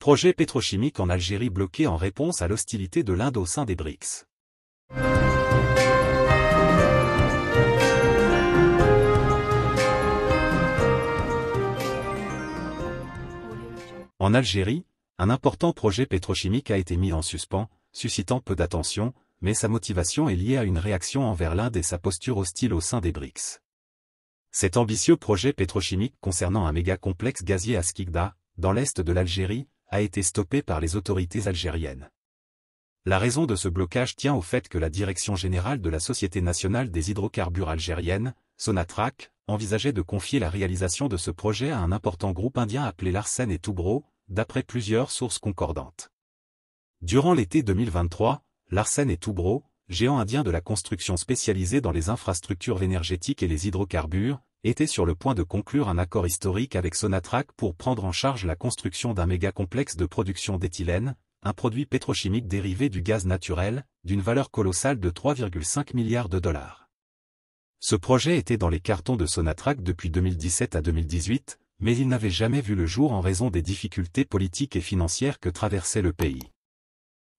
Projet pétrochimique en Algérie bloqué en réponse à l'hostilité de l'Inde au sein des BRICS. En Algérie, un important projet pétrochimique a été mis en suspens, suscitant peu d'attention, mais sa motivation est liée à une réaction envers l'Inde et sa posture hostile au sein des BRICS. Cet ambitieux projet pétrochimique concernant un méga complexe gazier à Skigda, dans l'est de l'Algérie, a été stoppé par les autorités algériennes. La raison de ce blocage tient au fait que la Direction générale de la Société nationale des hydrocarbures algériennes, Sonatrach, envisageait de confier la réalisation de ce projet à un important groupe indien appelé Larsen et Toubro, d'après plusieurs sources concordantes. Durant l'été 2023, Larsen et Toubro, géant indien de la construction spécialisée dans les infrastructures énergétiques et les hydrocarbures, était sur le point de conclure un accord historique avec Sonatrach pour prendre en charge la construction d'un méga-complexe de production d'éthylène, un produit pétrochimique dérivé du gaz naturel, d'une valeur colossale de 3,5 milliards de dollars. Ce projet était dans les cartons de Sonatrach depuis 2017 à 2018, mais il n'avait jamais vu le jour en raison des difficultés politiques et financières que traversait le pays.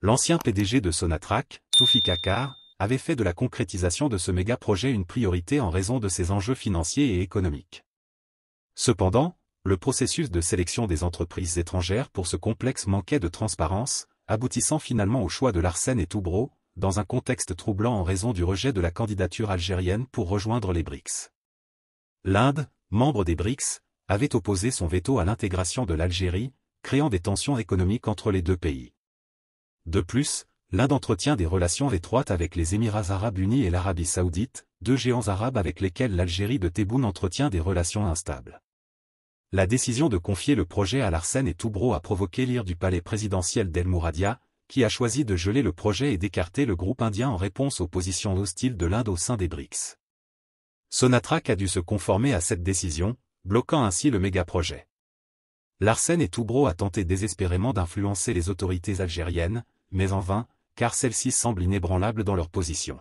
L'ancien PDG de Sonatrach, Toufi Kakar, avait fait de la concrétisation de ce méga-projet une priorité en raison de ses enjeux financiers et économiques. Cependant, le processus de sélection des entreprises étrangères pour ce complexe manquait de transparence, aboutissant finalement au choix de Larsen et Toubro, dans un contexte troublant en raison du rejet de la candidature algérienne pour rejoindre les BRICS. L'Inde, membre des BRICS, avait opposé son veto à l'intégration de l'Algérie, créant des tensions économiques entre les deux pays. De plus, l'Inde entretient des relations étroites avec les Émirats arabes unis et l'Arabie saoudite, deux géants arabes avec lesquels l'Algérie de Tebboune entretient des relations instables. La décision de confier le projet à Larsen et Toubro a provoqué l'ire du palais présidentiel d'El Mouradia, qui a choisi de geler le projet et d'écarter le groupe indien en réponse aux positions hostiles de l'Inde au sein des BRICS. Sonatrach a dû se conformer à cette décision, bloquant ainsi le méga-projet. Larsen et Toubro a tenté désespérément d'influencer les autorités algériennes, mais en vain, car celles-ci semblent inébranlables dans leur position.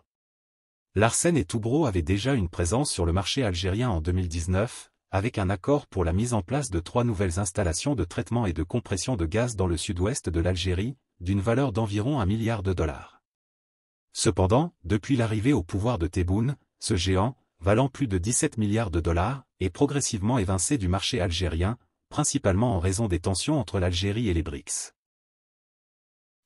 Larsen et Toubro avaient déjà une présence sur le marché algérien en 2019, avec un accord pour la mise en place de trois nouvelles installations de traitement et de compression de gaz dans le sud-ouest de l'Algérie, d'une valeur d'environ un milliard de dollars. Cependant, depuis l'arrivée au pouvoir de Tebboune, ce géant, valant plus de 17 milliards de dollars, est progressivement évincé du marché algérien, principalement en raison des tensions entre l'Algérie et les BRICS.